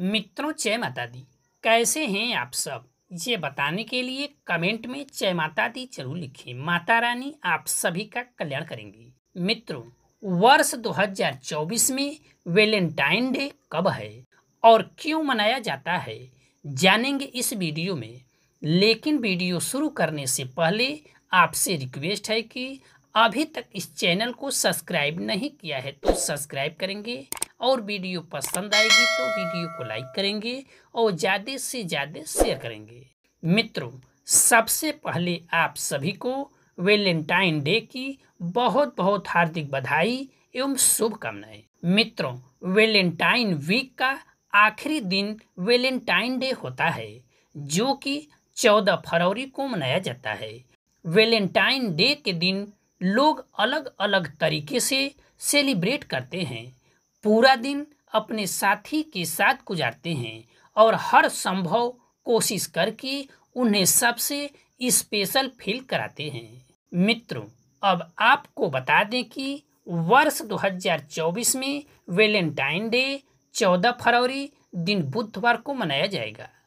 मित्रों जय माता दी कैसे हैं आप सब ये बताने के लिए कमेंट में जय माता दी जरूर लिखें माता रानी आप सभी का कल्याण करेंगी मित्रों वर्ष 2024 में वेलेंटाइन डे कब है और क्यों मनाया जाता है जानेंगे इस वीडियो में लेकिन वीडियो शुरू करने से पहले आपसे रिक्वेस्ट है कि अभी तक इस चैनल को सब्सक्राइब नहीं किया है तो सब्सक्राइब करेंगे और वीडियो पसंद आएगी तो वीडियो को लाइक करेंगे और ज़्यादा से ज़्यादा शेयर करेंगे मित्रों सबसे पहले आप सभी को वेलेंटाइन डे की बहुत बहुत हार्दिक बधाई एवं शुभकामनाएं मित्रों वेलेंटाइन वीक का आखिरी दिन वेलेंटाइन डे होता है जो कि 14 फरवरी को मनाया जाता है वेलेंटाइन डे के दिन लोग अलग अलग तरीके से सेलिब्रेट करते हैं पूरा दिन अपने साथी के साथ गुजारते हैं और हर संभव कोशिश करके उन्हें सबसे स्पेशल फील कराते हैं मित्रों अब आपको बता दें कि वर्ष 2024 में वेलेंटाइन डे 14 फरवरी दिन बुधवार को मनाया जाएगा